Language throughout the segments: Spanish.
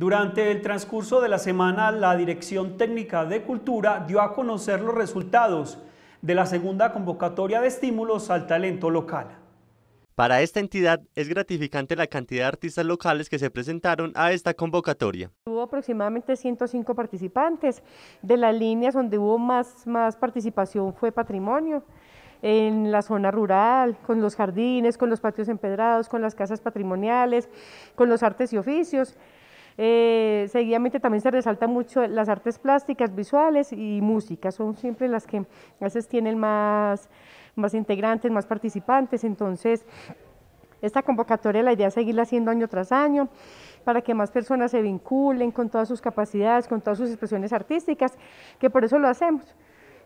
Durante el transcurso de la semana, la Dirección Técnica de Cultura dio a conocer los resultados de la segunda convocatoria de estímulos al talento local. Para esta entidad es gratificante la cantidad de artistas locales que se presentaron a esta convocatoria. Hubo aproximadamente 105 participantes. De las líneas donde hubo más, más participación fue patrimonio, en la zona rural, con los jardines, con los patios empedrados, con las casas patrimoniales, con los artes y oficios. Eh, seguidamente también se resaltan mucho las artes plásticas, visuales y música, son siempre las que a veces tienen más, integrantes, más participantes, entonces esta convocatoria la idea es seguirla haciendo año tras año para que más personas se vinculen con todas sus capacidades, con todas sus expresiones artísticas, que por eso lo hacemos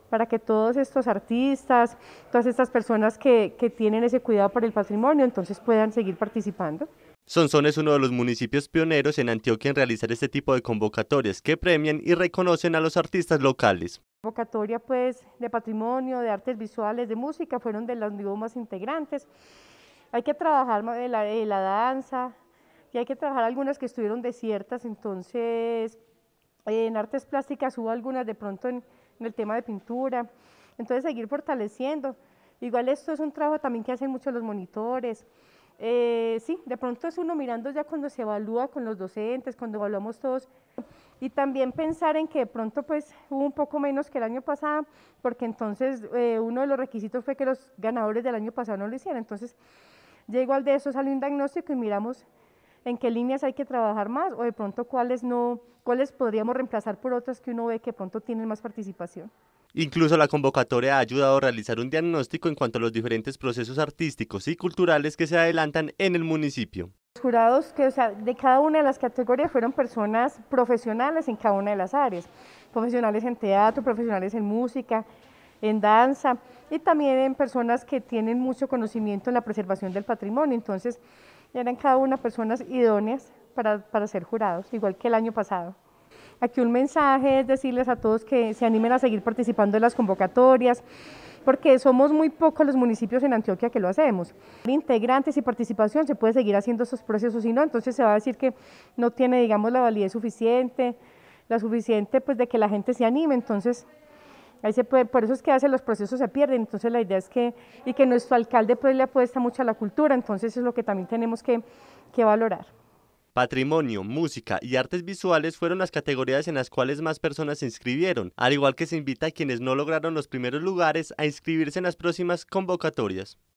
para que todos estos artistas, todas estas personas que, que tienen ese cuidado por el patrimonio, entonces puedan seguir participando. Sonsón es uno de los municipios pioneros en Antioquia en realizar este tipo de convocatorias que premian y reconocen a los artistas locales. La convocatoria pues, de patrimonio, de artes visuales, de música, fueron de los más integrantes. Hay que trabajar de la, la danza y hay que trabajar algunas que estuvieron desiertas, entonces en artes plásticas hubo algunas de pronto en, en el tema de pintura, entonces seguir fortaleciendo. Igual esto es un trabajo también que hacen muchos los monitores, eh, sí, de pronto es uno mirando ya cuando se evalúa con los docentes, cuando evaluamos todos. Y también pensar en que de pronto pues hubo un poco menos que el año pasado, porque entonces eh, uno de los requisitos fue que los ganadores del año pasado no lo hicieran. Entonces, ya igual de eso sale un diagnóstico y miramos en qué líneas hay que trabajar más o de pronto cuáles no, cuáles podríamos reemplazar por otras que uno ve que pronto tienen más participación. Incluso la convocatoria ha ayudado a realizar un diagnóstico en cuanto a los diferentes procesos artísticos y culturales que se adelantan en el municipio. Los jurados de cada una de las categorías fueron personas profesionales en cada una de las áreas, profesionales en teatro, profesionales en música, en danza y también en personas que tienen mucho conocimiento en la preservación del patrimonio. Entonces, eran cada una personas idóneas para, para ser jurados, igual que el año pasado. Aquí un mensaje es decirles a todos que se animen a seguir participando en las convocatorias porque somos muy pocos los municipios en Antioquia que lo hacemos. Integrantes y participación se puede seguir haciendo esos procesos y no, entonces se va a decir que no tiene, digamos, la validez suficiente, la suficiente pues de que la gente se anime, entonces ahí se puede, por eso es que hace los procesos se pierden, entonces la idea es que, y que nuestro alcalde pues le apuesta mucho a la cultura, entonces es lo que también tenemos que, que valorar. Patrimonio, música y artes visuales fueron las categorías en las cuales más personas se inscribieron, al igual que se invita a quienes no lograron los primeros lugares a inscribirse en las próximas convocatorias.